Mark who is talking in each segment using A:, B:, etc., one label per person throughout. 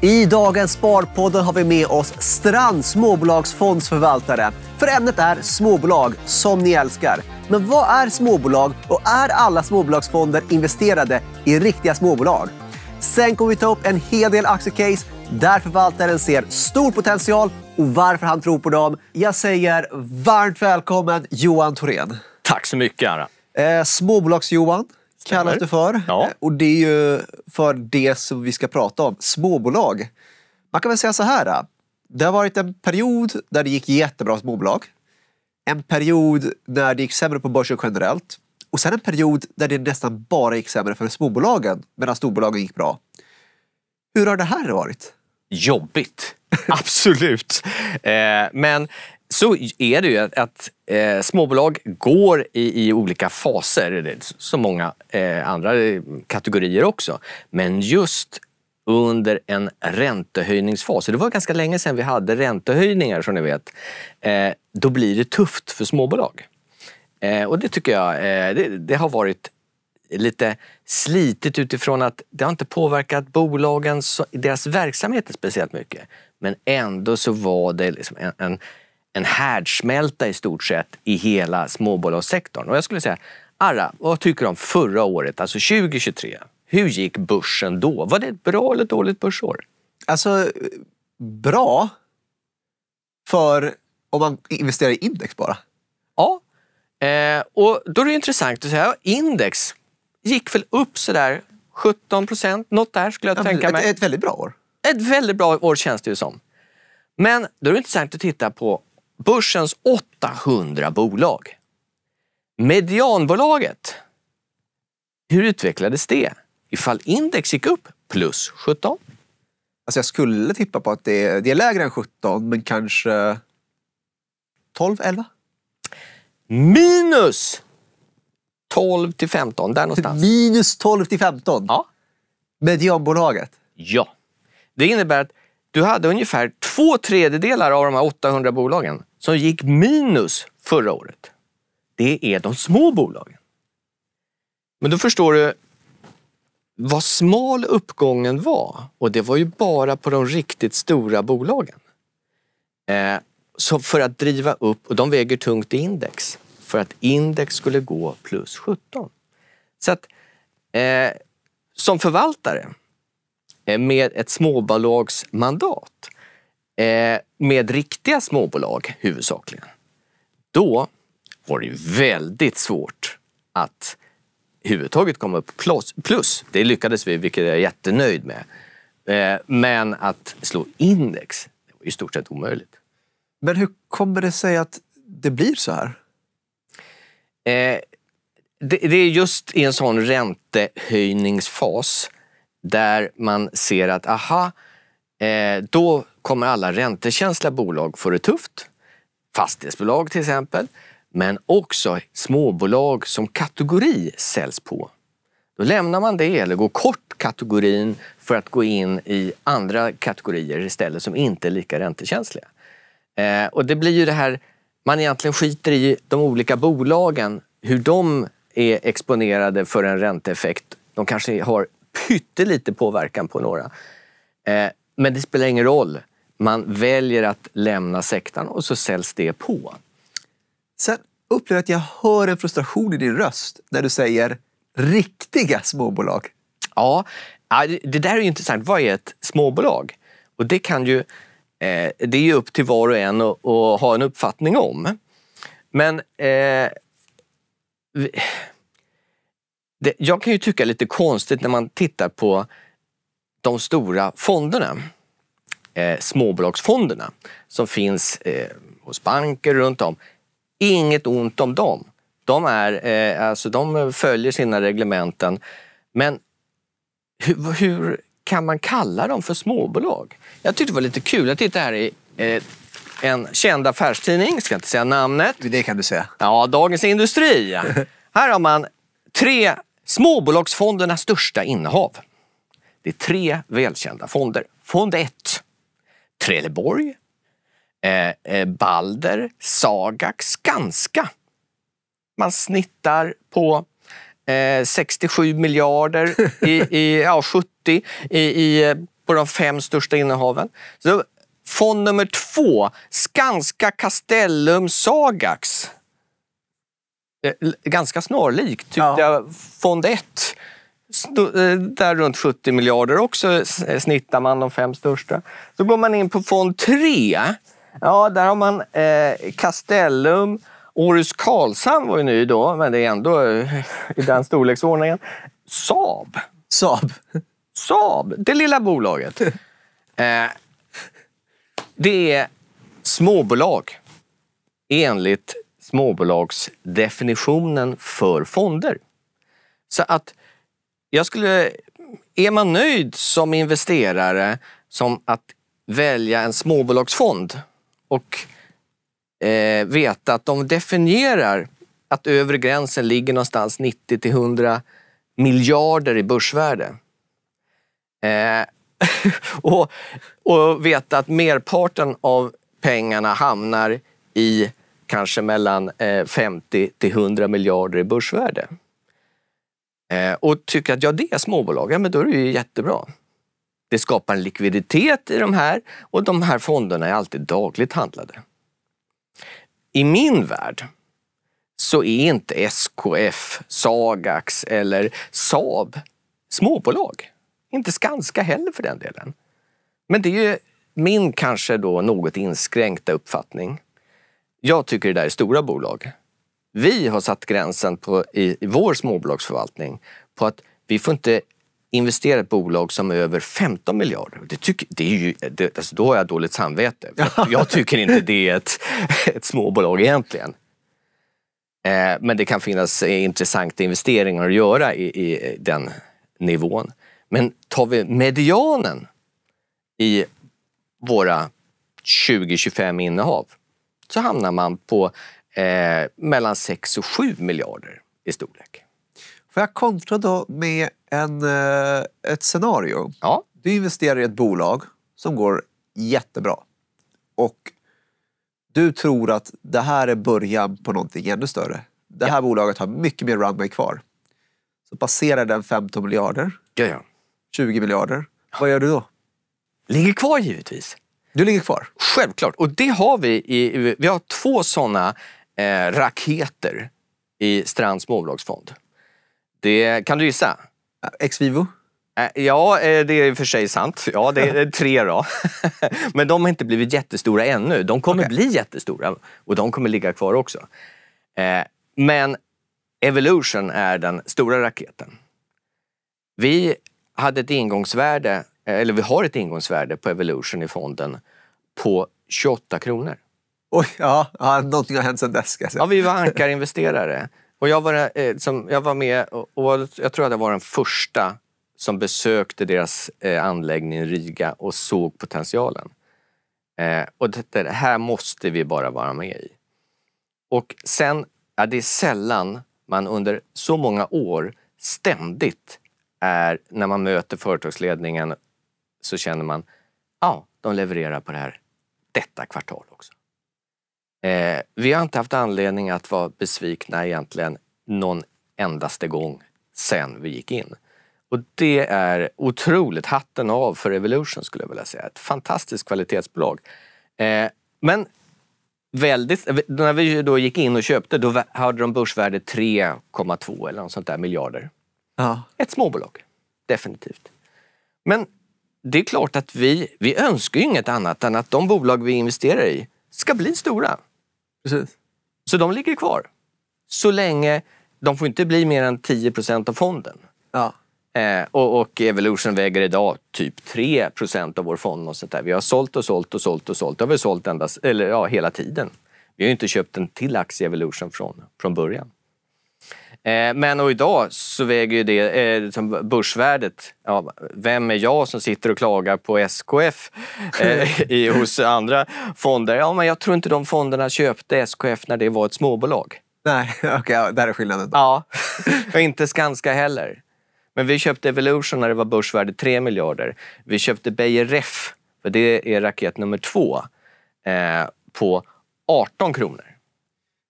A: I dagens Sparpodden har vi med oss Strand småbolagsfondsförvaltare. För ämnet är småbolag, som ni älskar. Men vad är småbolag och är alla småbolagsfonder investerade i riktiga småbolag? Sen kommer vi ta upp en hel del aktiecase där förvaltaren ser stor potential och varför han tror på dem. Jag säger varmt välkommen Johan Thorén. Tack så mycket Ara. Eh, Småbolags-Johan kallas det för. Ja. Eh, och det är ju för det som vi ska prata om, småbolag. Man kan väl säga så här. Eh. Det har varit en period där det gick jättebra för småbolag. En period när det gick sämre på börsen generellt. Och sen en period där det nästan bara gick sämre för småbolagen medan storbolagen gick bra. Hur har det här varit? Jobbigt. Absolut.
B: Eh, men så är det ju att, att eh, småbolag går i, i, olika faser, som många eh, andra eh, kategorier också. Men just under en räntehöjningsfas. det var ganska länge sedan vi hade räntehöjningar som ni vet. Eh, då blir det tufft för småbolag. Eh, och det tycker jag, eh, det, det, har varit lite slitet utifrån att det har inte påverkat bolagen, deras verksamheter speciellt mycket. Men ändå så var det liksom en, en en härdsmälta i stort sett i hela småbolagssektorn. Och jag skulle säga, Arra, vad tycker du om förra året, alltså 2023? Hur gick
A: börsen då? Var det ett bra eller dåligt börsår? Alltså, bra för om man investerar i index bara. Ja, eh,
B: och då är det intressant att säga index gick väl upp sådär 17 procent, något där skulle jag ja, tänka mig. ett väldigt bra år. Ett väldigt bra år känns det ju som. Men då är det intressant att titta på börsens 800 bolag. Medianbolaget, hur utvecklades det ifall index
A: gick upp plus 17? Alltså jag skulle tippa på att det är, det är lägre än 17, men kanske 12, 11? Minus 12 till 15, där någonstans. Minus 12 till 15? Ja.
B: Medianbolaget? Ja. Det innebär att du hade ungefär två tredjedelar av de här 800 bolagen som gick minus förra året, det är de små bolagen. Men då förstår du vad smal uppgången var och det var ju bara på de riktigt stora bolagen. Eh, så för att driva upp, och de väger tungt i index, för att index skulle gå plus 17. Så att eh, som förvaltare eh, med ett småbolagsmandat Eh, med riktiga småbolag huvudsakligen, då var det väldigt svårt att överhuvudtaget komma upp plus. Det lyckades vi, vilket jag är jättenöjd med. Eh, men att slå index, det var i stort sett omöjligt. Men hur kommer det sig att det blir så här? Eh, det, är just i en sån räntehöjningsfas där man ser att aha, då kommer alla räntekänsliga bolag få det tufft. Fastighetsbolag till exempel. Men också småbolag som kategori säljs på. Då lämnar man det eller går kort kategorin för att gå in i andra kategorier istället som inte är lika räntekänsliga. Eh, och det blir ju det här, man egentligen skiter i de olika bolagen, hur de är exponerade för en ränteeffekt. De kanske har pyttelite påverkan på några. Eh, men det spelar ingen roll. Man väljer att
A: lämna sektorn och så säljs det på. Sen upplever jag att jag hör en frustration i din röst när du säger riktiga småbolag. Ja,
B: det där är intressant. Vad är ett småbolag? Och det kan ju eh, det är ju upp till var och en att, ha en uppfattning om. Men eh, jag kan ju tycka lite konstigt när man tittar på de stora fonderna eh, småbolagsfonderna som finns eh, hos banker runt om. Inget ont om dem. De, är, eh, alltså, de följer sina reglementen. Men hur, hur, kan man kalla dem för småbolag? Jag tyckte det var lite kul. Jag tittade här i eh, en känd affärstidning, ska inte säga namnet. Det kan du säga. Ja, Dagens Industri. här har man tre småbolagsfondernas största innehav. Det är tre välkända fonder. Fond 1 Trelleborg, eh, eh, Balder, Sagax, Skanska. Man snittar på eh, 67 miljarder, i, i, ja, 70 i, i, på de fem största innehaven. Så, fond nummer två, Skanska, Castellum, Sagax eh, ganska snarlikt tyckte ja. jag, fond ett. Eh, där runt 70 miljarder också, eh, snittar man de fem största. Så går man in på fond 3. Ja, där har man eh, Castellum. Århus Karlshamn var ju ny då, men det är ändå eh, i den storleksordningen. Saab. Saab. Saab, det lilla bolaget. Eh, det är småbolag enligt småbolagsdefinitionen för fonder. Så att jag skulle... Är man nöjd som investerare som att välja en småbolagsfond och eh, veta att de definierar att övre gränsen ligger någonstans 90 till 100 miljarder i börsvärde. Eh, och, och veta att merparten av pengarna hamnar i kanske mellan 50 eh, till 100 miljarder i börsvärde. Eh, och tycker att ja, det är småbolag, ja, men då är det ju jättebra. Det skapar en likviditet i de här och de här fonderna är alltid dagligt handlade. I min värld så är inte SKF, Sagax eller Saab småbolag. Inte Skanska heller för den delen. Men det är ju min kanske då något inskränkta uppfattning. Jag tycker det där är stora bolag. Vi har satt gränsen på, i, vår småbolagsförvaltning på att vi får inte investera i ett bolag som är över 15 miljarder. Det tycker, det är ju, det, alltså då har jag dåligt samvete. Jag tycker inte det är ett, ett småbolag egentligen. Eh, men det kan finnas eh, intressanta investeringar att göra i, i den nivån. Men tar vi medianen i våra 20-25 innehav så hamnar man på Eh, mellan 6 och 7
A: miljarder i storlek. Får jag kontra då med en, eh, ett scenario? Ja. Du investerar i ett bolag som går jättebra och du tror att det här är början på någonting ännu större. Det här ja. bolaget har mycket mer runway kvar. Så passerar den 15 miljarder, ja, ja. 20 miljarder. Vad gör du då? Ligger kvar givetvis. Du ligger kvar? Självklart.
B: Och det har vi. I, vi har två sådana eh, raketer i Strands småbolagsfond. Det kan du gissa? Eh, Ex vivo? Eh, ja, eh, det är i och för sig sant. Ja, det är tre då. Men de har inte blivit jättestora ännu. De kommer okay. bli jättestora och de kommer ligga kvar också. Men Evolution är den stora raketen. Vi hade ett ingångsvärde, eller vi har ett ingångsvärde på Evolution i fonden på 28 kronor.
A: Oj, ja, någonting har hänt sedan dess. Alltså. Ja, vi var ankarinvesterare.
B: Och jag, var, eh, som, jag var med och, och, jag tror att jag var den första som besökte deras eh, anläggning i Riga och såg potentialen. Eh, och det, det, här måste vi bara vara med i. Och sen, ja, det är sällan man under så många år ständigt är, när man möter företagsledningen så känner man, ja, de levererar på det här detta kvartal också. Eh, vi har inte haft anledning att vara besvikna egentligen någon endaste gång sen vi gick in. Och det är otroligt. Hatten av för Evolution skulle jag vilja säga. Ett fantastiskt kvalitetsbolag. Eh, men väldigt, när vi då gick in och köpte då hade de börsvärde 3,2 eller något sånt där miljarder. Ja. Ett småbolag. Definitivt. Men det är klart att vi, vi önskar ju inget annat än att de bolag vi investerar i ska bli stora. Precis. Så de ligger kvar. Så länge de får inte bli mer än 10 av fonden. Ja. Eh, och, och, Evolution väger idag typ 3 av vår fond. Och sånt där. Vi har sålt och sålt och sålt och sålt. Det har vi sålt endast, eller, ja, hela tiden. Vi har inte köpt en till aktie i Evolution från, från början. Eh, men och idag så väger ju det, eh, liksom börsvärdet, ja, vem är jag som sitter och klagar på SKF eh, i, hos andra fonder? Ja, men jag tror inte de fonderna köpte SKF när det var ett småbolag.
A: Nej, okej, okay, där är
B: skillnaden. Då. Ja, och inte Skanska heller. Men vi köpte Evolution när det var börsvärde 3 miljarder. Vi köpte Beijer Ref, för det är raket nummer två, eh,
A: på 18 kronor.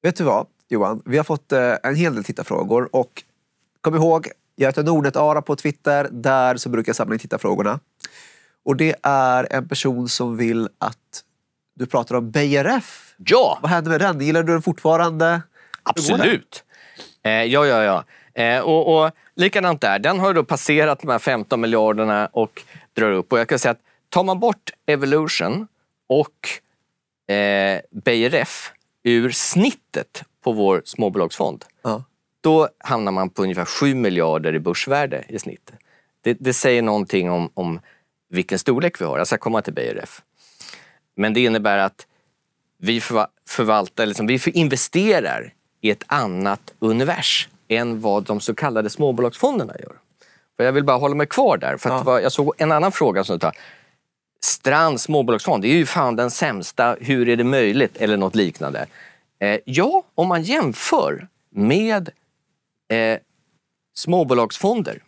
A: Vet du vad? Johan, vi har fått eh, en hel del tittarfrågor och kom ihåg, jag heter Nordnet Ara på Twitter. Där så brukar jag samla in tittarfrågorna. Och det är en person som vill att du pratar om BRF. Ja! Vad händer med den? Gillar du den fortfarande? Absolut!
B: Eh, ja, ja, ja. Eh, och, och likadant där. Den har då passerat de här 15 miljarderna och drar upp. Och jag kan säga att tar man bort Evolution och eh, BRF ur snittet på vår småbolagsfond, ja. då hamnar man på ungefär 7 miljarder i börsvärde i snitt. Det, det säger någonting om, om, vilken storlek vi har. Jag ska komma till BRF. Men det innebär att vi förvaltar, liksom, vi investerar i ett annat univers än vad de så kallade småbolagsfonderna gör. Och jag vill bara hålla mig kvar där, för ja. var, jag såg en annan fråga som du tar. Strand småbolagsfond, det är ju fan den sämsta, hur är det möjligt? Eller något liknande. Eh, ja, om man jämför med eh, småbolagsfonder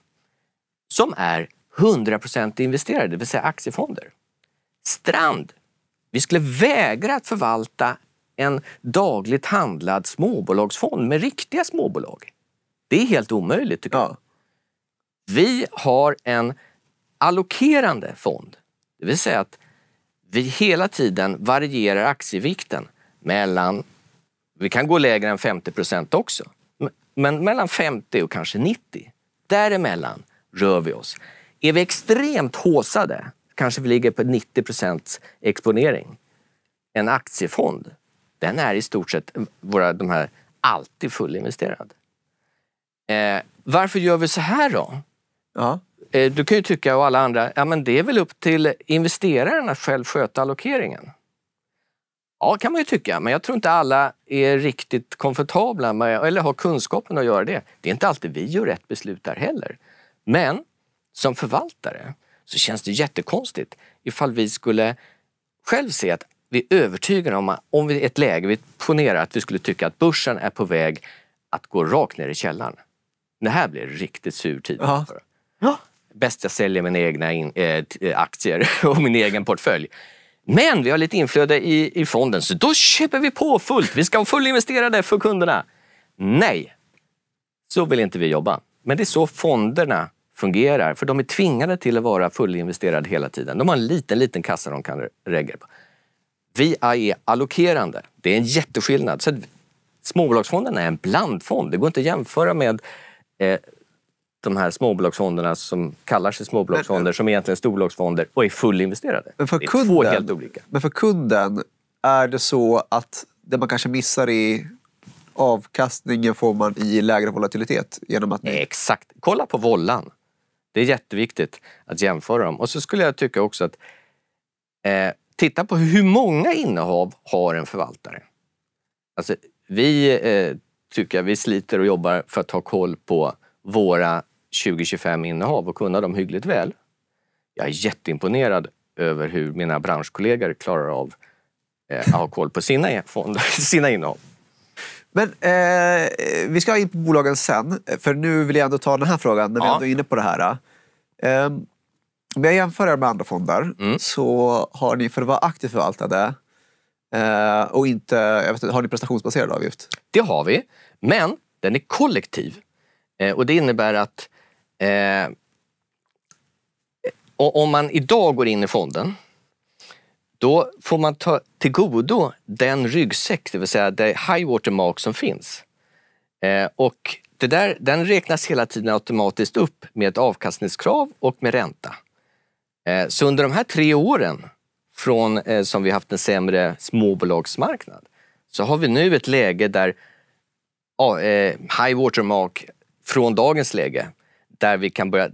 B: som är 100% investerade, det vill säga aktiefonder. Strand, vi skulle vägra att förvalta en dagligt handlad småbolagsfond med riktiga småbolag. Det är helt omöjligt tycker jag. Vi har en allokerande fond det vill säga att vi hela tiden varierar aktievikten mellan, vi kan gå lägre än 50 procent också, men mellan 50 och kanske 90. Däremellan rör vi oss. Är vi extremt håsade, kanske vi ligger på 90 procents exponering. En aktiefond, den är i stort sett våra, de här, alltid fullinvesterad. Eh, varför gör vi så här då? Ja. Eh, du kan ju tycka, och alla andra, ja men det är väl upp till investeraren att själv sköta allokeringen. Ja, kan man ju tycka, men jag tror inte alla är riktigt komfortabla med, eller har kunskapen att göra det. Det är inte alltid vi gör rätt beslut där heller. Men som förvaltare så känns det jättekonstigt ifall vi skulle själv se att vi är övertygade om att om vi i ett läge, vi ponerar att vi skulle tycka att börsen är på väg att gå rakt ner i källaren. Det här blir riktigt sur tid. ja bäst jag säljer mina egna in, äh, aktier och min egen portfölj. Men vi har lite inflöde i, i fonden, så då köper vi på fullt. Vi ska fullinvestera det för kunderna. Nej, så vill inte vi jobba. Men det är så fonderna fungerar, för de är tvingade till att vara fullinvesterade hela tiden. De har en liten, liten kassa de kan regga på. Vi är e allokerande. Det är en jätteskillnad. Så småbolagsfonden är en blandfond. Det går inte att jämföra med eh, de här småbolagsfonderna som kallar sig småbolagsfonder,
A: eh, som egentligen är storbolagsfonder och är fullinvesterade. Men för det är två helt olika. Men för kunden, är det så att det man kanske missar i avkastningen får man i lägre volatilitet? Genom att ni... Exakt. Kolla på vollan.
B: Det är jätteviktigt att jämföra dem. Och så skulle jag tycka också att eh, titta på hur många innehav har en förvaltare? Alltså, vi eh, tycker vi sliter och jobbar för att ha koll på våra 2025 innehav och kunna dem hyggligt väl. Jag är jätteimponerad över hur mina branschkollegor klarar av eh, att
A: ha koll på sina, fonder, sina innehav. Men eh, vi ska in på bolagen sen, för nu vill jag ändå ta den här frågan när ja. vi ändå är inne på det här. Eh, om jag jämför er med andra fonder mm. så har ni, för att vara aktivt förvaltade, eh, och inte, jag vet har ni prestationsbaserad avgift? Det har vi, men den är
B: kollektiv. Eh, och det innebär att eh, om man idag går in i fonden, då får man ta till godo den ryggsäck, det vill säga det high water mark som finns. Eh, och det där, den räknas hela tiden automatiskt upp med ett avkastningskrav och med ränta. Eh, så under de här tre åren från, eh, som vi haft en sämre småbolagsmarknad så har vi nu ett läge där eh, high water mark från dagens läge där vi kan börja...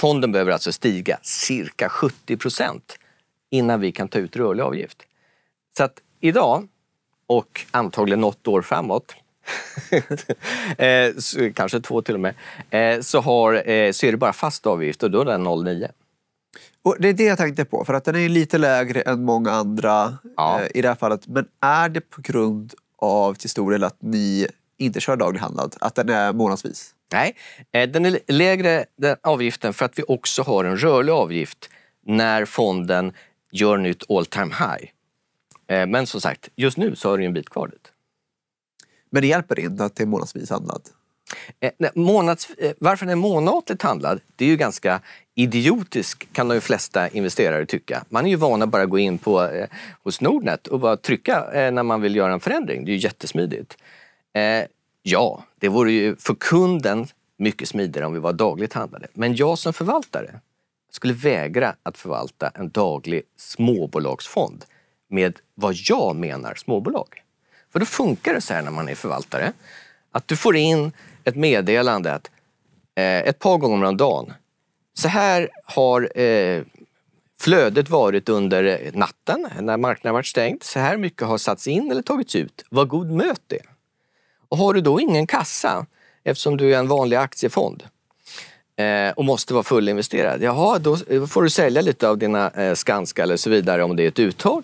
B: Fonden behöver alltså stiga cirka 70 procent innan vi kan ta ut rörlig avgift. Så att idag och antagligen något år framåt eh, kanske två till och med, eh, så, har, eh, så är det bara fast avgift och då är den 0,9.
A: Och det är det jag tänkte på, för att den är lite lägre än många andra ja. i det här fallet. Men är det på grund av till stor del att ni inte köra daglig handlad, att den är månadsvis? Nej, eh, den är lägre den avgiften för att vi också har en
B: rörlig avgift när fonden gör nytt all time high. Eh, men som sagt, just nu så har du en bit kvar dit. Men det hjälper inte att det är månadsvis handlad? Eh, månads, varför den är månatligt handlad, det är ju ganska idiotiskt kan de flesta investerare tycka. Man är ju van att bara gå in på, hos Nordnet och bara trycka när man vill göra en förändring. Det är ju jättesmidigt. Eh, ja, det vore ju för kunden mycket smidigare om vi var dagligt handlade. Men jag som förvaltare skulle vägra att förvalta en daglig småbolagsfond med vad jag menar småbolag. För då funkar det så här när man är förvaltare att du får in ett meddelande att eh, ett par gånger om dagen. Så här har eh, flödet varit under natten när marknaden varit stängd. Så här mycket har satts in eller tagits ut. Var god möt det har du då ingen kassa, eftersom du är en vanlig aktiefond eh, och måste vara fullinvesterad, jaha, då får du sälja lite av dina eh, Skanska eller så vidare om det är ett uttag.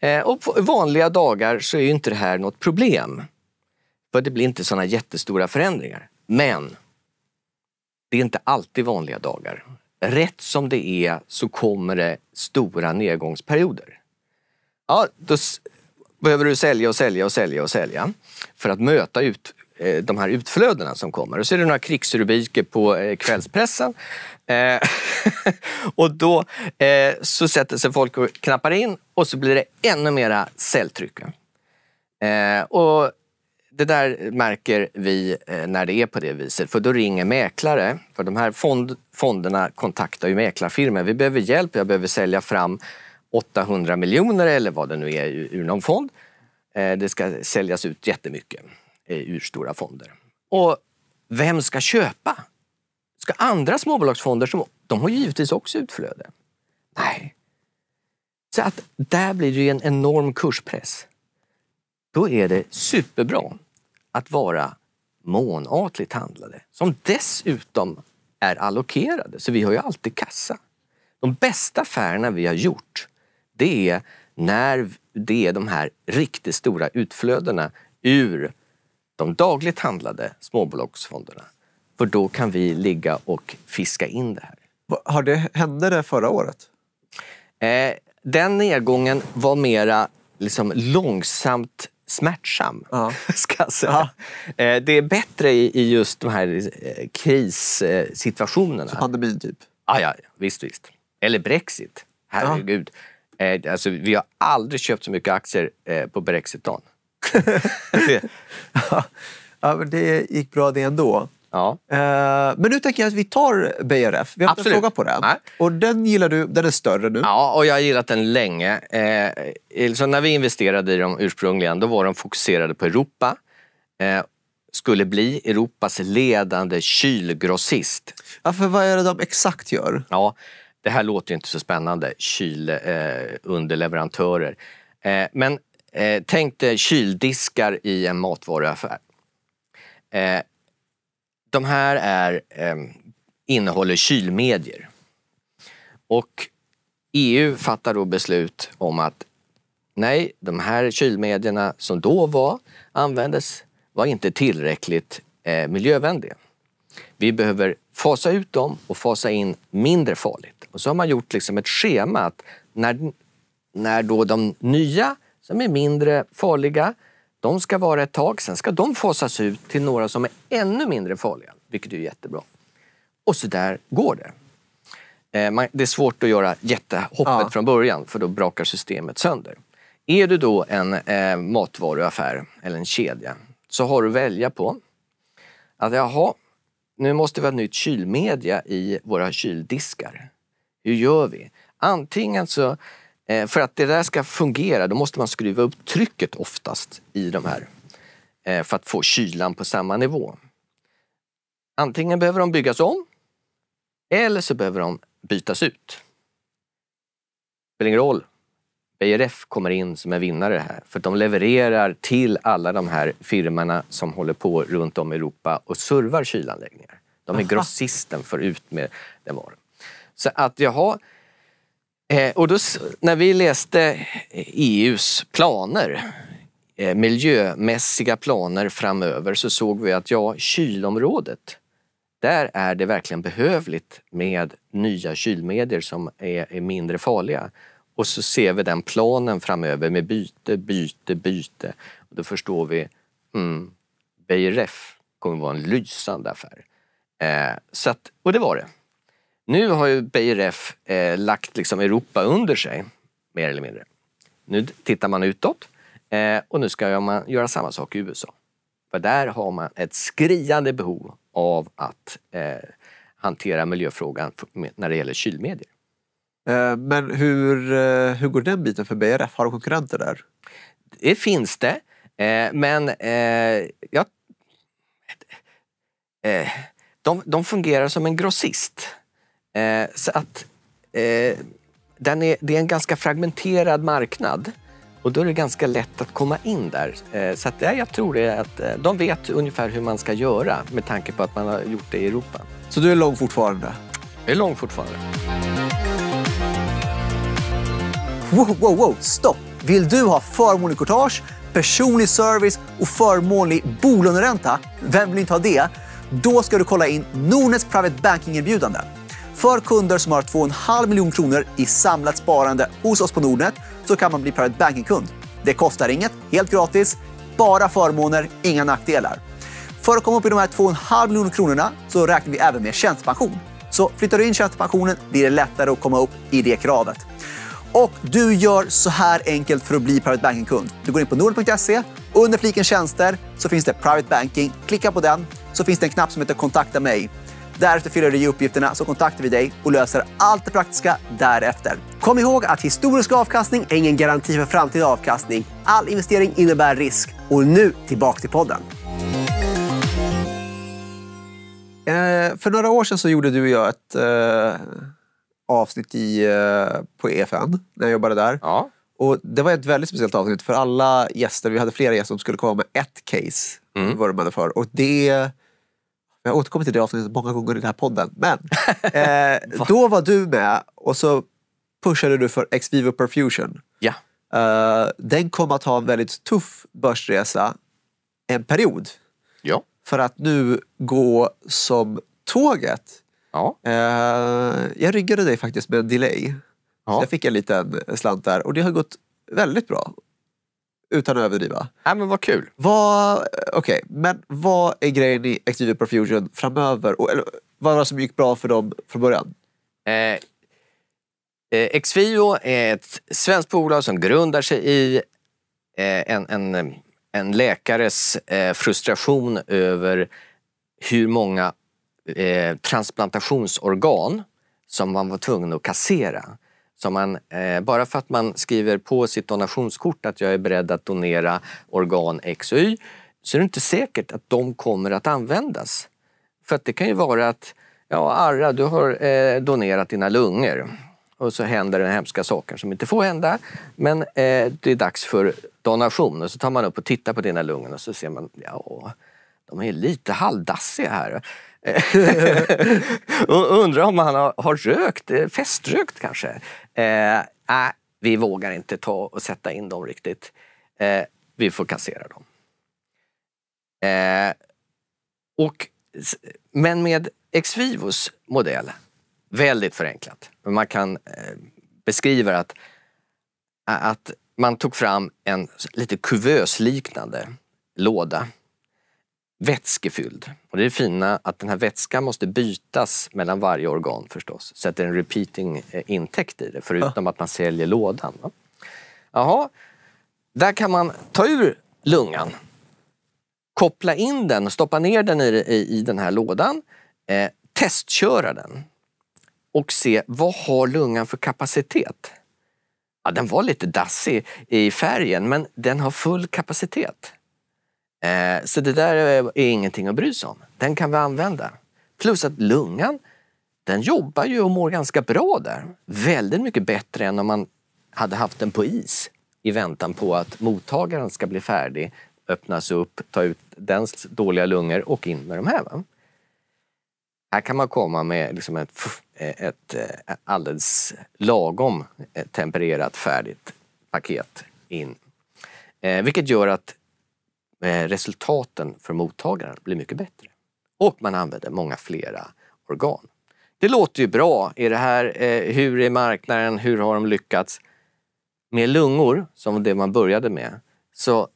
B: Eh, och på vanliga dagar så är ju inte det här något problem. För det blir inte sådana jättestora förändringar. Men det är inte alltid vanliga dagar. Rätt som det är så kommer det stora nedgångsperioder. Ja, då behöver du sälja och sälja och sälja och sälja för att möta ut eh, de här utflödena som kommer. Och så är det några krigsrubriker på eh, kvällspressen. Eh, och då så sätter sig folk och knappar in och så blir det ännu mera säljtryck. och det där märker vi när det är på det viset, för då ringer mäklare. För de här fond, fonderna kontaktar ju mäklarfirmor. Vi behöver hjälp, jag behöver sälja fram 800 miljoner eller vad det nu är ur någon fond. Eh, det ska säljas ut jättemycket eh, ur stora fonder. Och vem ska köpa? Ska andra småbolagsfonder, som, de har givetvis också utflöde. Nej. Så att där blir det ju en enorm kurspress. Då är det superbra att vara månatligt handlade, som dessutom är allokerade, så vi har ju alltid kassa. De bästa affärerna vi har gjort det är när det är de här riktigt stora utflödena ur de dagligt handlade småbolagsfonderna. För då kan vi ligga och fiska in det här. Har det,
A: hände det förra året?
B: Eh, den nedgången var mera liksom långsamt smärtsam. Ja. Ska säga. Ja. Eh, det är bättre i just de här eh, krissituationerna. Som pandemin, typ? Ah, ja, visst, visst. Eller Brexit. Herregud. Ja. Eh, alltså, vi har aldrig köpt så mycket aktier
A: eh, på brexitdagen. ja, men det gick bra det ändå. Ja. Eh, men nu tänker jag att vi tar BRF. Vi har Absolut. en fråga på den. Och den gillar du, den är större nu. Ja, och jag
B: har gillat den länge. Eh, så när vi investerade i dem ursprungligen, då var de fokuserade på Europa. Eh, skulle bli Europas ledande kylgrossist. Ja, för vad är det de exakt gör? Ja, det här låter ju inte så spännande, kylunderleverantörer. Eh, eh, men eh, tänk dig kyldiskar i en matvaruaffär. Eh, de här är, ehm, innehåller kylmedier. Och EU fattar då beslut om att nej, de här kylmedierna som då var, användes var inte tillräckligt eh, miljövänliga. Vi behöver fasa ut dem och fasa in mindre farligt. Och så har man gjort liksom ett schema att när, när då de nya som är mindre farliga, de ska vara ett tag, sen ska de fasas ut till några som är ännu mindre farliga, vilket är jättebra. Och så där går det. Eh, det är svårt att göra jättehoppet ja. från början för då brakar systemet sönder. Är du då en eh, matvaruaffär eller en kedja så har du att välja på att jaha, nu måste vi ha nytt kylmedia i våra kyldiskar. Hur gör vi? Antingen så, eh, för att det där ska fungera, då måste man skruva upp trycket oftast i de här eh, för att få kylan på samma nivå. Antingen behöver de byggas om eller så behöver de bytas ut. Det spelar ingen roll BRF kommer in som en vinnare här. För de levererar till alla de här firmorna som håller på runt om i Europa och servar kylanläggningar. De är Aha. grossisten för ut med den varan. Så att jaha, eh, och då, när vi läste EUs planer, eh, miljömässiga planer framöver, så såg vi att ja, kylområdet, där är det verkligen behövligt med nya kylmedier som är mindre farliga. Och så ser vi den planen framöver med byte, byte, byte. då förstår vi, mm, Beiref kommer vara en lysande affär. Eh, så att, och det var det. Nu har ju Beiref eh, lagt liksom Europa under sig, mer eller mindre. Nu tittar man utåt eh, och nu ska man göra samma sak i USA. För där har man ett skriande behov av att eh, hantera miljöfrågan när det gäller kylmedier.
A: Eh, men hur, eh, hur går den biten för BRF? Har de konkurrenter där? Det finns det. Eh, men jag...
B: De, de fungerar som en grossist. Så att den är, det är en ganska fragmenterad marknad. Och då är det ganska lätt att komma in där. Så att, ja, jag tror det att de vet ungefär hur man ska göra med tanke på att man har gjort det i Europa. Så du är lång fortfarande? Jag är lång fortfarande.
A: Wow, wow, wow, stopp! Vill du ha förmånlig courtage, personlig service och förmånlig bolåneränta? Vem vill inte ha det? Då ska du kolla in Nordnets Private Banking-erbjudande. För kunder som har 2,5 miljoner kronor i samlat sparande hos oss på Nordnet så kan man bli Private Banking-kund. Det kostar inget, helt gratis, bara förmåner, inga nackdelar. För att komma upp i de här 2,5 miljoner kronorna så räknar vi även med tjänstepension. Så flyttar du in tjänstepensionen blir det lättare att komma upp i det kravet. Och du gör så här enkelt för att bli Private Banking-kund. Du går in på nordnet.se. Under fliken tjänster så finns det Private Banking. Klicka på den så finns det en knapp som heter Kontakta mig. Därefter fyller du i uppgifterna så kontaktar vi dig och löser allt det praktiska därefter. Kom ihåg att historisk avkastning är ingen garanti för framtida avkastning. All investering innebär risk. Och nu tillbaka till podden. Eh, för några år sedan så gjorde du och jag ett eh avsnitt i, eh, på EFN när jag jobbade där. Ja. Och det var ett väldigt speciellt avsnitt för alla gäster, vi hade flera gäster som skulle komma med ett case. Mm. Vad de för. Och det... Jag återkommer till det avsnittet många gånger i den här podden. Men eh, då var du med och så pushade du för Exvivo Perfusion. Ja. Uh, den kom att ha en väldigt tuff börsresa en period. Ja. För att nu gå som tåget Ja. Eh, jag ryggade dig faktiskt med en delay. Ja. Så jag fick en liten slant där och det har gått väldigt bra. Utan att överdriva. Ja, men vad kul. Vad, okay, men vad är grejen i Active Profusion framöver? Och, eller, vad var det som gick bra för dem från början? Eh, eh, är ett svenskt bolag som grundar sig i
B: eh, en, en, en läkares eh, frustration över hur många Eh, transplantationsorgan som man var tvungen att kassera. Så man, eh, bara för att man skriver på sitt donationskort att jag är beredd att donera organ X och Y så är det inte säkert att de kommer att användas. För att det kan ju vara att, ja Arra, du har eh, donerat dina lungor och så händer det hemska saker som inte får hända. Men eh, det är dags för donation och så tar man upp och tittar på dina lungor och så ser man, ja, de är lite halvdassiga här. Undrar om han har, har rökt, eh, feströkt kanske? Eh, äh, vi vågar inte ta och sätta in dem riktigt. Eh, vi får kassera dem. Eh, och, men med Exvivos modell, väldigt förenklat, man kan eh, beskriva att, att man tog fram en lite kuvösliknande låda vätskefylld. Och det är fina att den här vätskan måste bytas mellan varje organ förstås. Så att det är en repeating eh, intäkt i det, förutom att man säljer lådan. Jaha, där kan man ta ur lungan, koppla in den, stoppa ner den i, i, i den här lådan, eh, testköra den och se vad har lungan för kapacitet? Ja, den var lite dassig i färgen men den har full kapacitet. Eh, så det där är, ingenting att bry sig om. Den kan vi använda. Plus att lungan, den jobbar ju och mår ganska bra där. Väldigt mycket bättre än om man hade haft den på is i väntan på att mottagaren ska bli färdig, öppnas upp, ta ut dens dåliga lungor och in med de här. Va? Här kan man komma med liksom ett, ett, eh, alldeles lagom eh, tempererat färdigt paket in. vilket gör att Eh, resultaten för mottagaren blir mycket bättre. Och man använder många flera organ. Det låter ju bra. Är det här, eh, hur är marknaden? Hur har de lyckats? Med lungor, som det man började med, så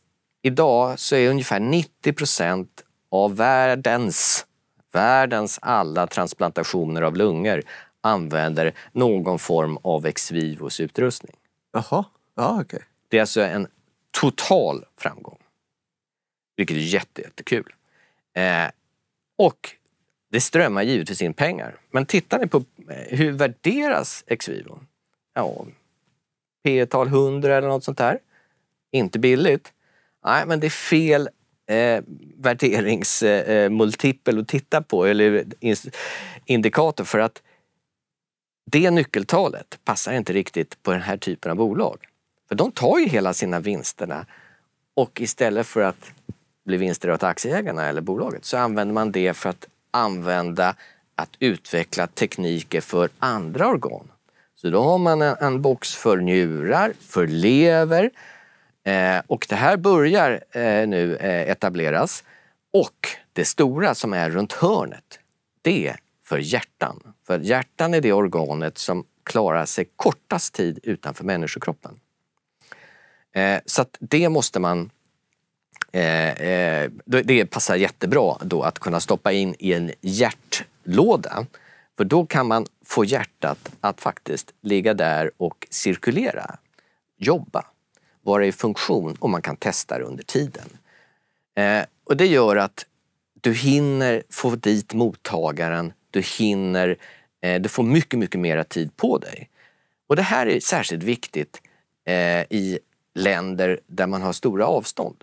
B: idag så är ungefär 90 procent av världens, världens alla transplantationer av lungor använder någon form av ex vivos utrustning. Jaha, ja okej. Okay. Det är alltså en total framgång. Vilket är jätte, Eh, och det strömmar givetvis in pengar. Men tittar ni på eh, hur värderas Xvivo? Ja, P tal 100 eller något sånt där. Inte billigt. Nej, men det är fel eh, värderingsmultipel eh, att titta på eller indikator för att det nyckeltalet passar inte riktigt på den här typen av bolag. För de tar ju hela sina vinsterna och istället för att blir vinster åt aktieägarna eller bolaget så använder man det för att använda att utveckla tekniker för andra organ. Så då har man en, en box för njurar, för lever eh, och det här börjar eh, nu eh, etableras. Och det stora som är runt hörnet, det är för hjärtan. För hjärtan är det organet som klarar sig kortast tid utanför människokroppen. Eh, så att det måste man Eh, eh, det passar jättebra då att kunna stoppa in i en hjärtlåda. För då kan man få hjärtat att faktiskt ligga där och cirkulera, jobba, vara i funktion och man kan testa det under tiden. Eh, och det gör att du hinner få dit mottagaren, du hinner, du får mycket, mycket mera tid på dig. Och det här är särskilt viktigt i länder där man har stora avstånd.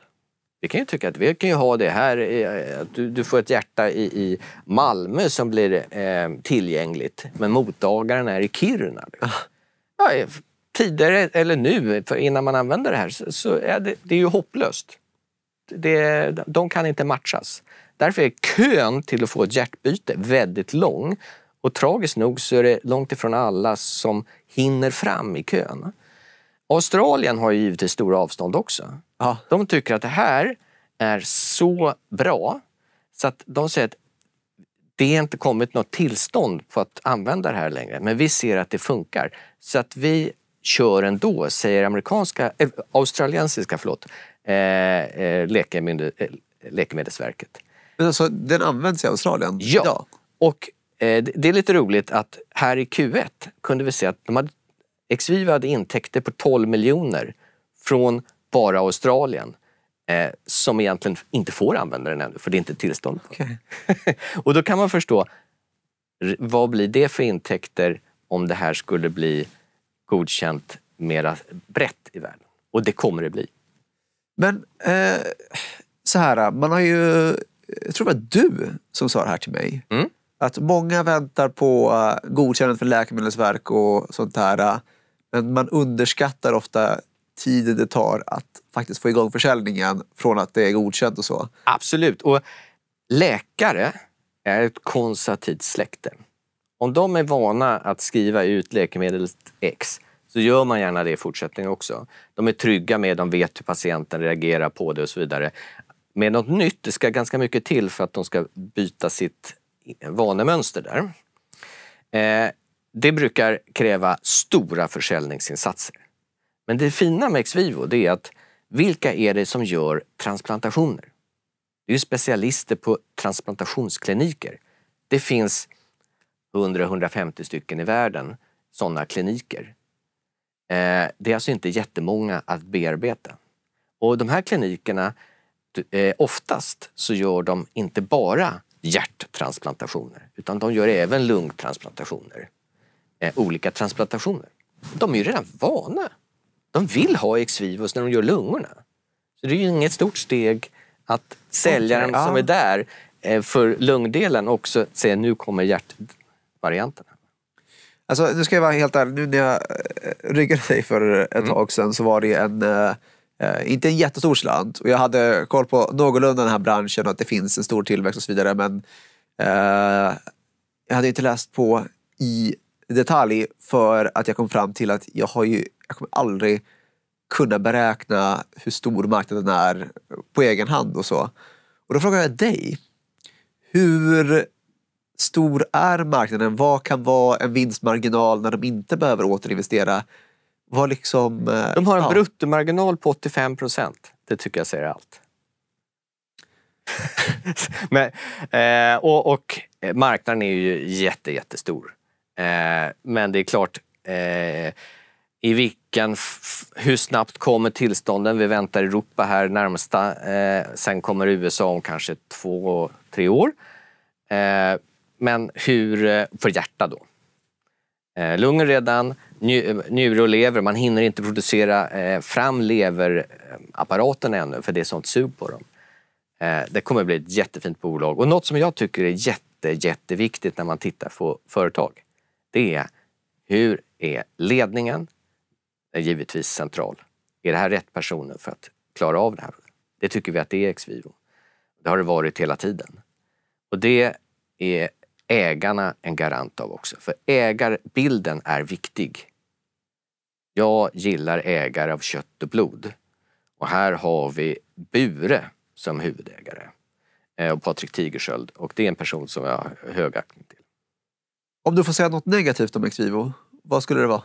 B: Vi kan ju tycka att vi kan ju ha det här, eh, att du, du får ett hjärta i, i Malmö som blir eh, tillgängligt men mottagaren är i Kiruna. Ah. Ja, tidigare, eller nu, innan man använder det här, så, så är det, det är ju hopplöst. Det, de kan inte matchas. Därför är kön till att få ett hjärtbyte väldigt lång och tragiskt nog så är det långt ifrån alla som hinner fram i kön. Australien har ju givetvis stora avstånd också. Ja. De tycker att det här är så bra så att de säger att det inte kommit något tillstånd på att använda det här längre, men vi ser att det funkar. Så att vi kör ändå, säger amerikanska, äh, australiensiska förlåt, äh, äh, Läkemedelsverket. Men alltså, den används i Australien ja. idag? och eh, det är lite roligt att här i Q1 kunde vi se att de hade, Xviva hade intäkter på 12 miljoner från bara Australien eh, som egentligen inte får använda den ännu, för det är inte tillstånd. Okay. och då kan man förstå, vad blir det för intäkter om det här skulle bli godkänt mera brett i världen? Och det kommer det bli.
A: Men eh, så här, man har ju... Jag tror det var du som sa det här till mig. Mm. Att många väntar på eh, godkännande från Läkemedelsverk och sånt här. Eh, men man underskattar ofta tiden det tar att faktiskt få igång försäljningen från att det är godkänt och så.
B: Absolut. Och läkare är ett konservativt släkte. Om de är vana att skriva ut läkemedlet X så gör man gärna det i fortsättningen också. De är trygga med, de vet hur patienten reagerar på det och så vidare. Med något nytt, det ska ganska mycket till för att de ska byta sitt vanemönster där. Eh, det brukar kräva stora försäljningsinsatser. Men det fina med Xvivo det är att vilka är det som gör transplantationer? Det är specialister på transplantationskliniker. Det finns 100-150 stycken i världen, sådana kliniker. Eh, det är alltså inte jättemånga att bearbeta. Och de här klinikerna, eh, oftast så gör de inte bara hjärttransplantationer utan de gör även lungtransplantationer, eh, olika transplantationer. De är ju redan vana de vill ha Exvivus när de gör lungorna. Så det är ju inget stort steg att säljaren okay, som ja. är där eh, för lungdelen också säger nu kommer hjärtvarianterna.
A: Alltså, nu ska jag vara helt ärlig. Nu när jag eh, ryggade dig för ett mm. tag sedan så var det en eh, inte en jättestor slant och jag hade koll på någorlunda den här branschen och att det finns en stor tillväxt och så vidare. Men eh, jag hade inte läst på i detalj för att jag kom fram till att jag har ju, jag kommer aldrig kunna beräkna hur stor marknaden är på egen hand och så. Och då frågar jag dig, hur stor är marknaden? Vad kan vara en vinstmarginal när de inte behöver återinvestera? Vad liksom, eh, de har en ja. bruttomarginal på 85 procent.
B: Det tycker jag säger allt. Men, eh, och, och, marknaden är ju jätte, jättestor. Eh, men det är klart, eh, i vilken, hur snabbt kommer tillstånden? Vi väntar Europa här närmsta. Eh, sen kommer USA om kanske två, tre år. Eh, men hur, eh, för hjärta då. Eh, lungor redan, eh, njure och lever. Man hinner inte producera eh, fram leverapparaten ännu för det är sånt sug på dem. det kommer bli ett jättefint bolag och något som jag tycker är jätte, jätteviktigt när man tittar på företag det är hur är ledningen? Är givetvis central. Är det här rätt personer för att klara av det här? Det tycker vi att det är Exviro. Det har det varit hela tiden. Och det är ägarna en garant av också. För ägarbilden är viktig. Jag gillar ägare av kött och blod. Och här har vi Bure som huvudägare. Eh, och Patrik Tigersköld. Och det är en
A: person som jag högaktning till. Om du får säga något negativt om Xvivo, vad skulle det vara?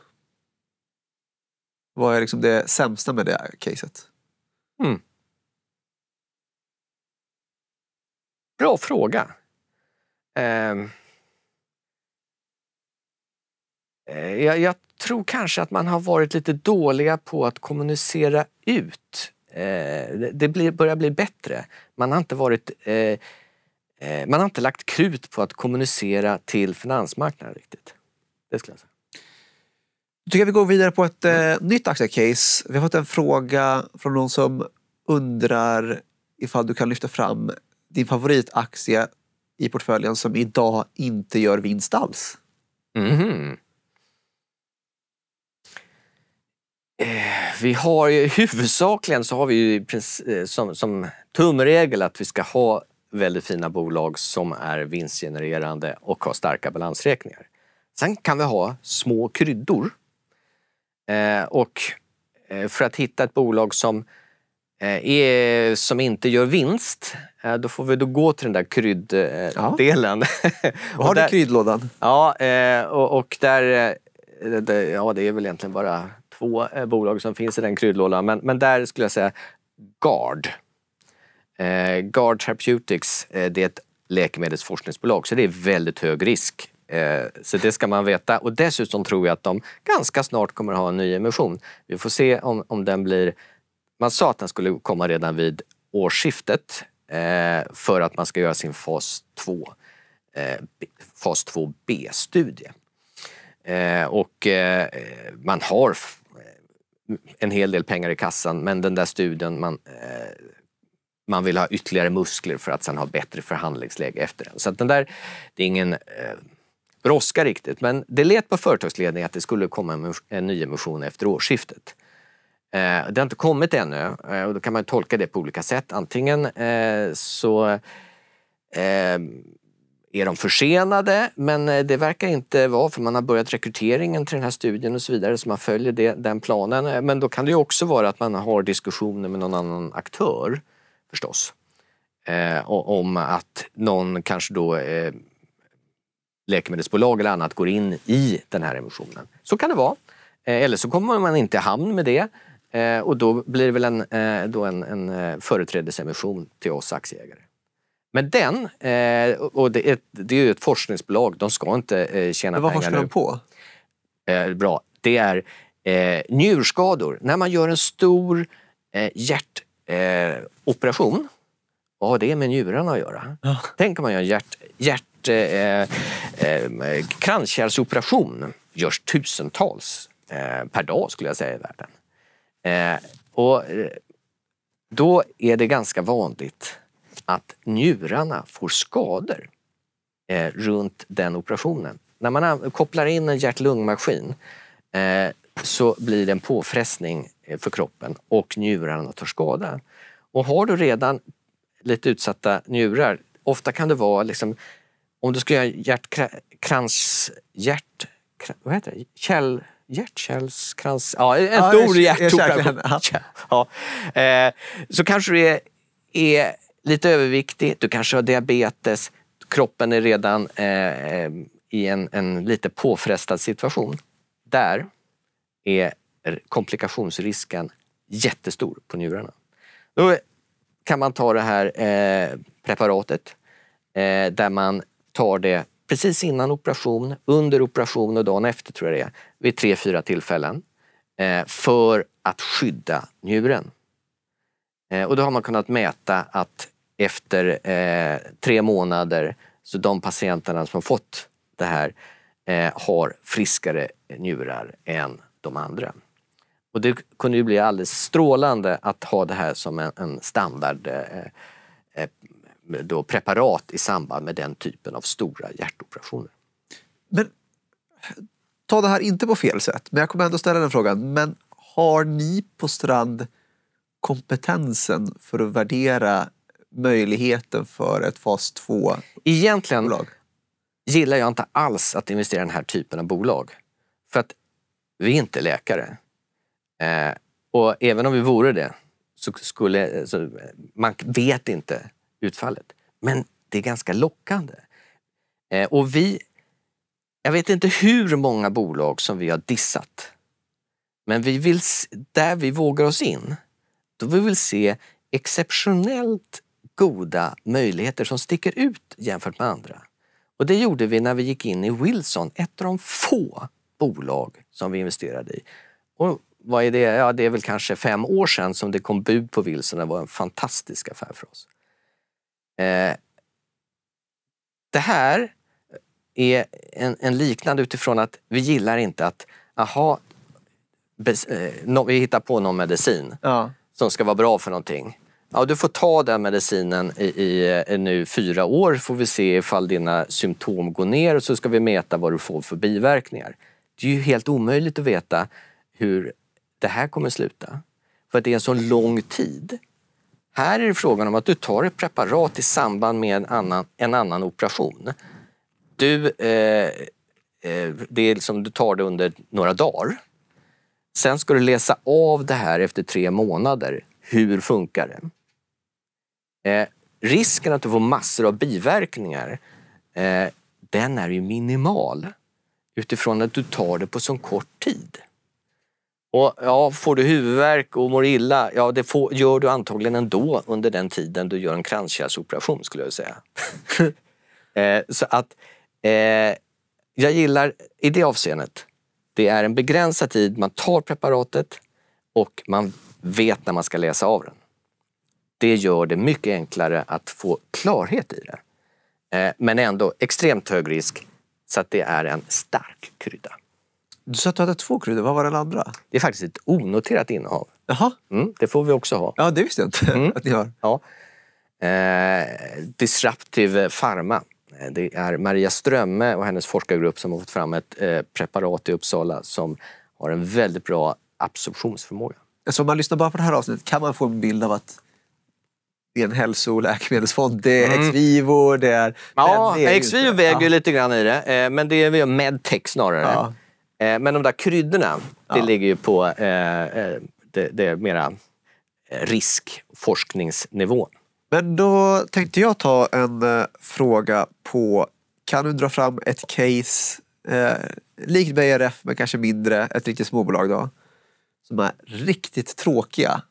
A: Vad är liksom det sämsta med det caset? Mm. Bra fråga.
B: Um. Jag, jag, tror kanske att man har varit lite dåliga på att kommunicera ut. Eh, det blir, börjar bli bättre. Man har inte varit eh, Eh, man har inte lagt
A: krut på att kommunicera till finansmarknaden riktigt. Det skulle jag säga. Då tycker jag vi går vidare på ett eh, nytt aktiecase. Vi har fått en fråga från någon som undrar ifall du kan lyfta fram din favoritaktie i portföljen som idag inte gör vinst alls. Mm vi har ju huvudsakligen så har vi
B: ju eh, som, som tumregel att vi ska ha väldigt fina bolag som är vinstgenererande och har starka balansräkningar. Sen kan vi ha små kryddor. Eh, och eh, för att hitta ett bolag som, eh, är, som inte gör vinst, eh, då får vi då gå till den där krydddelen. Ja. har du kryddlådan? Ja, och, och där, ja det är väl egentligen bara två bolag som finns i den kryddlådan, men, men där skulle jag säga Guard Eh, Guard Therapeutics, eh, det är ett läkemedelsforskningsbolag så det är väldigt hög risk. Eh, så det ska man veta. Och dessutom tror jag att de ganska snart kommer ha en ny emission. Vi får se om, om den blir... Man sa att den skulle komma redan vid årsskiftet eh, för att man ska göra sin fas 2, eh, fas 2b-studie. Eh, och man har en hel del pengar i kassan men den där studien man man vill ha ytterligare muskler för att sen ha bättre förhandlingsläge efter den. Så den där, det är ingen eh, brådska riktigt. Men det lät på företagsledningen att det skulle komma en nyemission efter årsskiftet. Eh, det har inte kommit ännu eh, och då kan man tolka det på olika sätt. Antingen eh, så eh, är de försenade, men eh, det verkar inte vara för man har börjat rekryteringen till den här studien och så vidare så man följer det, den planen. Eh, men då kan det också vara att man har diskussioner med någon annan aktör förstås. Eh, om att någon kanske då eh, läkemedelsbolag eller annat går in i den här emissionen. Så kan det vara. Eh, eller så kommer man inte i hamn med det eh, och då blir det väl en, eh, då en, en eh, företrädesemission till oss aktieägare. Men den, och det är, det är ju ett forskningsbolag, de ska inte tjäna pengar Men vad forskar de på? Bra. Det är njurskador. När man gör en stor hjärt Eh, operation, vad har det med njurarna att göra? Ja. Tänk om man gör en hjärt, hjärt, eh, eh, eh, kranskärlsoperation, görs tusentals eh, per dag skulle jag säga i världen. Eh, och eh, då är det ganska vanligt att njurarna får skador eh, runt den operationen. När man kopplar in en hjärt-lungmaskin så blir det en påfrestning eh, för kroppen och njurarna tar skada. Och har du redan lite utsatta njurar, ofta kan det vara liksom, om du ska göra hjärt, kranshjärt, hjärt, vad heter det? Käll, hjärtkärlskrans... Ja, en ja, stor hjärttoka. Ja. Eh, så kanske du är, är, lite överviktig, du kanske har diabetes, kroppen är redan eh, eh i en, en lite påfrestad situation. Där är komplikationsrisken jättestor på njurarna. Då kan man ta det här eh, preparatet eh, där man tar det precis innan operation, under operation och dagen efter tror jag det är, vid tre, fyra tillfällen eh, för att skydda njuren. Eh, och då har man kunnat mäta att efter eh, tre månader så de patienterna som fått det här eh, har friskare njurar än de andra. Och det kunde ju bli alldeles strålande att ha det här som en, en standard eh, eh, då preparat i samband med den typen
A: av stora hjärtoperationer. Men ta det här inte på fel sätt, men jag kommer ändå ställa den frågan. Men har ni på Strand kompetensen för att värdera möjligheten för ett fas 2 Egentligen bolag? gillar jag inte alls att investera i den här typen av bolag. För att
B: vi är inte läkare. Eh, och även om vi vore det så skulle... Så, man vet inte utfallet. Men det är ganska lockande. Eh, och vi... Jag vet inte hur många bolag som vi har dissat. Men vi vill, där vi vågar oss in, då vi vill se exceptionellt goda möjligheter som sticker ut jämfört med andra. Och det gjorde vi när vi gick in i Wilson, ett av de få bolag som vi investerade i. Och vad är det? Ja, det är väl kanske fem år sedan som det kom bud på Wilson. Det var en fantastisk affär för oss. Eh, det här är en, en, liknande utifrån att vi gillar inte att, aha, bes, eh, no, vi hittar på någon medicin ja. som ska vara bra för någonting. Ja, du får ta den medicinen i, i, i, eh, nu fyra år får vi se ifall dina symptom går ner och så ska vi mäta vad du får för biverkningar. Det är ju helt omöjligt att veta hur det här kommer sluta. För att det är en så lång tid. Här är det frågan om att du tar ett preparat i samband med en annan, en annan operation. Du, eh, eh, det är liksom, du tar det under några dagar. Sen ska du läsa av det här efter tre månader. Hur funkar det? Eh, risken att du får massor av biverkningar, eh, den är ju minimal utifrån att du tar det på så kort tid. Och ja, Får du huvudvärk och mår illa, ja det får, gör du antagligen ändå under den tiden du gör en kranskärlsoperation skulle jag säga. eh, så att eh, jag gillar i det avseendet, det är en begränsad tid man tar preparatet och man vet när man ska läsa av den. Det gör det mycket enklare att få klarhet i det. Eh, men ändå extremt hög risk så att det är en stark krydda.
A: Du sa att du hade två
B: kryddor. Vad var den andra? Det är faktiskt ett onoterat innehav. Jaha. Mm, det får vi också ha. Ja, det visste jag inte mm. att ni har. Ja. Eh, Disruptive Pharma. Det är Maria Strömme och hennes forskargrupp som har fått fram ett eh, preparat i Uppsala som
A: har en väldigt bra absorptionsförmåga. Så om man lyssnar bara på det här avsnittet kan man få en bild av att det är en hälso och läkemedelsfond. Det är mm. Exvivo, det är... Ja, det är Exvivo väger ju
B: lite grann i det. Eh, men det är medtech snarare. Ja. Eh, men de där kryddorna, det ja. ligger ju på eh, eh det, det mera
A: riskforskningsnivån. Men då tänkte jag ta en fråga på, kan du dra fram ett case eh, likt BRF e men kanske mindre, ett riktigt småbolag då, som är riktigt tråkiga,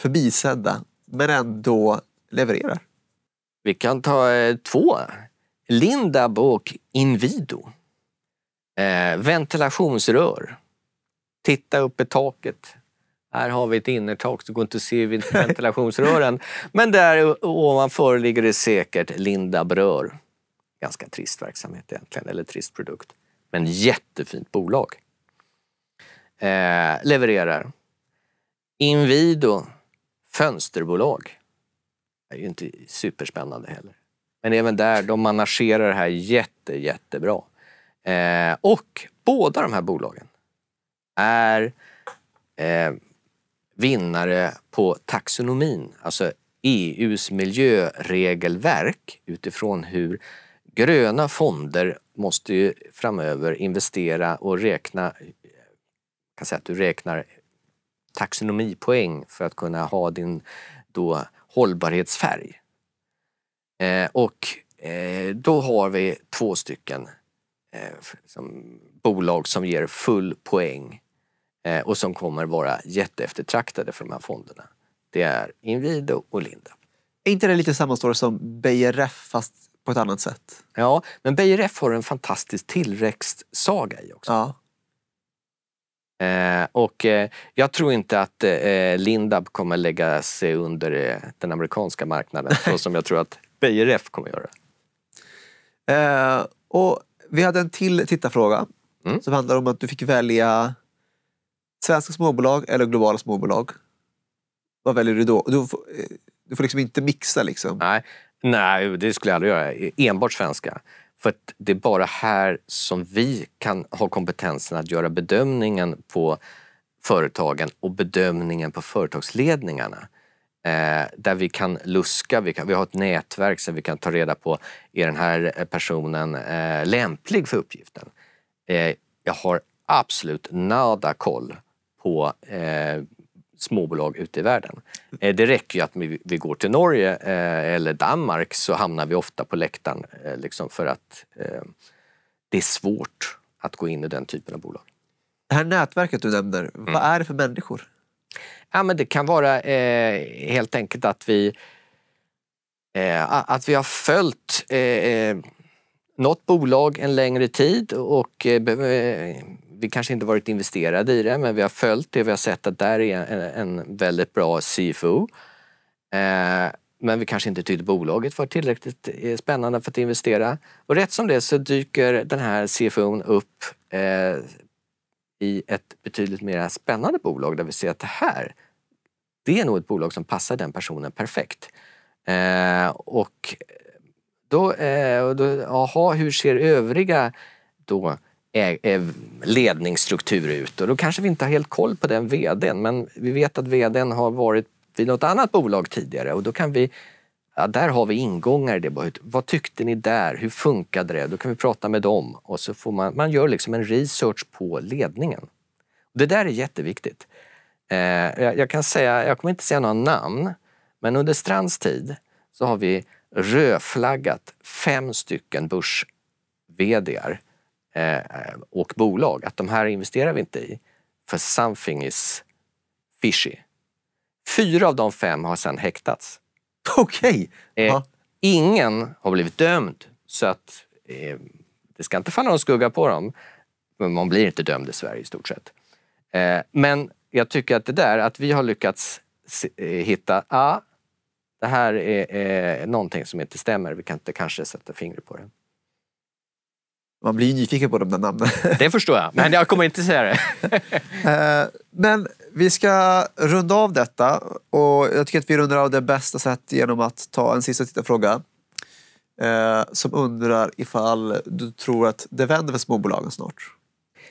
A: förbisedda men ändå levererar. Vi kan ta eh, två.
B: Lindab och Invido. Eh, ventilationsrör. Titta upp i taket. Här har vi ett innertak, så det går inte att se ventilationsrören. Men där ovanför ligger det säkert Lindabrör. Ganska trist verksamhet egentligen, eller trist produkt. Men jättefint bolag. Eh, levererar. Invido, fönsterbolag är ju inte superspännande heller. Men även där, de managerar det här jätte, jättebra. Eh, och båda de här bolagen är eh, vinnare på taxonomin, alltså EUs miljöregelverk utifrån hur gröna fonder måste ju framöver investera och räkna, kan säga att du räknar taxonomipoäng för att kunna ha din då hållbarhetsfärg. Eh, och eh, då har vi två stycken eh, som bolag som ger full poäng eh, och som kommer vara jätteeftertraktade för de här fonderna. Det är Inwido
A: och Linda. Är inte det lite samma story som BRF fast på ett annat sätt? Ja, men BRF har en fantastisk tillväxtsaga i också. Ja.
B: Eh, och eh, jag tror inte att eh, Lindab kommer lägga sig under
A: den amerikanska marknaden så som jag tror att BRF kommer göra. och vi hade en till tittarfråga mm. som handlar om att du fick välja svenska småbolag eller globala småbolag. Vad väljer du då? Du får, du får liksom inte mixa liksom. Nej, nej, det skulle jag aldrig göra. E-, enbart svenska.
B: För att det är bara här som vi kan ha kompetensen att göra bedömningen på företagen och bedömningen på företagsledningarna. Eh, där vi kan luska, vi, kan, vi har ett nätverk så vi kan ta reda på, är den här personen eh, lämplig för uppgiften? Eh, jag har absolut nada koll på eh, småbolag ute i världen. Eh, det räcker ju att vi går till Norge eh, eller Danmark så hamnar vi ofta på läktaren eh, liksom för att det är svårt att gå in i den typen av bolag. Det här nätverket du nämner,
A: mm. vad är det för människor?
B: Ja, men det kan vara helt enkelt att vi, att vi har följt något bolag en längre tid och vi kanske inte varit investerade i det, men vi har följt det. Vi har sett att där är en, en väldigt bra CFO. Eh, men vi kanske inte tyckte bolaget var tillräckligt eh, spännande för att investera. Och rätt som det så dyker den här CFOn upp eh, i ett betydligt mer spännande bolag där vi ser att det här, det är nog ett bolag som passar den personen perfekt. Eh, och då, eh, då, aha, hur ser övriga då ledningsstruktur ut och då kanske vi inte har helt koll på den vdn men vi vet att vdn har varit vid något annat bolag tidigare och då kan vi Ja, där har vi ingångar i det Vad tyckte ni där? Hur funkade det? Då kan vi prata med dem och så får man, man gör liksom en research på ledningen. Det där är jätteviktigt. Eh, jag, jag, kan säga, jag kommer inte säga några namn, men under Strands tid så har vi rödflaggat fem stycken börs-VDar eh, och bolag att de här investerar vi inte i för something is fishy. Fyra av de fem har sedan häktats. Okej! Okay. Eh, ingen har blivit dömd så att eh, det ska inte falla någon skugga på dem. Men man blir inte dömd i Sverige i stort sett. Eh, men jag tycker att det där att vi har lyckats eh, hitta, ah, det här är eh, någonting som inte stämmer, vi kan inte kanske sätta fingret på det.
A: Man blir nyfiken på de där namnen. Det förstår jag, men jag kommer inte säga det. Eh, men vi ska runda av detta och jag tycker att vi rundar av det bästa sättet genom att ta en sista tittarfråga. Eh, som undrar ifall du tror att det vänder för småbolagen snart?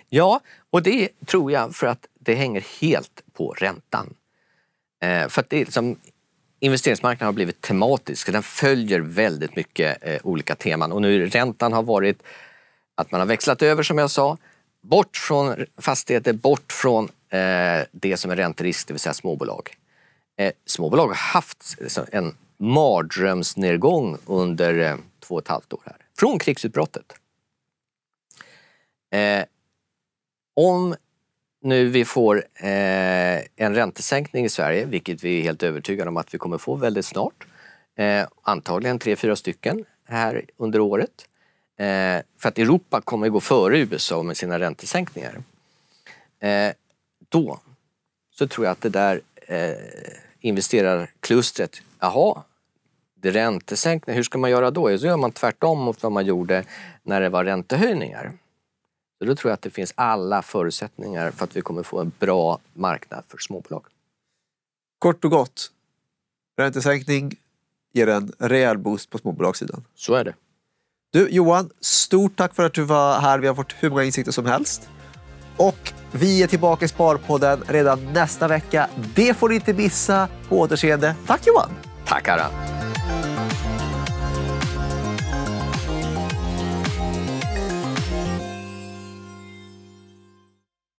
A: Ja, och det tror
B: jag för att det hänger helt på räntan. Eh, för att det är liksom investeringsmarknaden har blivit tematisk. Den följer väldigt mycket eh, olika teman och nu räntan har varit att man har växlat över som jag sa, bort från fastigheter, bort från eh, det som är ränterisk, det vill säga småbolag. Eh, småbolag har haft en mardrömsnedgång under eh, två och ett halvt år här, från krigsutbrottet. Eh, om nu vi får eh, en räntesänkning i Sverige, vilket vi är helt övertygade om att vi kommer få väldigt snart, eh, antagligen tre, fyra stycken här under året, Eh, för att Europa kommer att gå före USA med sina räntesänkningar. Eh, då så tror jag att det där eh, investerarklustret, jaha, det räntesänkningar, hur ska man göra då? Så gör man tvärtom mot vad man gjorde när det var räntehöjningar. Så då tror jag att det finns alla förutsättningar för att vi
A: kommer få en bra marknad för småbolag. Kort och gott, räntesänkning ger en rejäl boost på småbolagssidan. Så är det. Du Johan, stort tack för att du var här. Vi har fått hur många insikter som helst. Och vi är tillbaka i Sparpodden redan nästa vecka. Det får ni inte missa. På återseende. Tack Johan!
B: Tack Aran!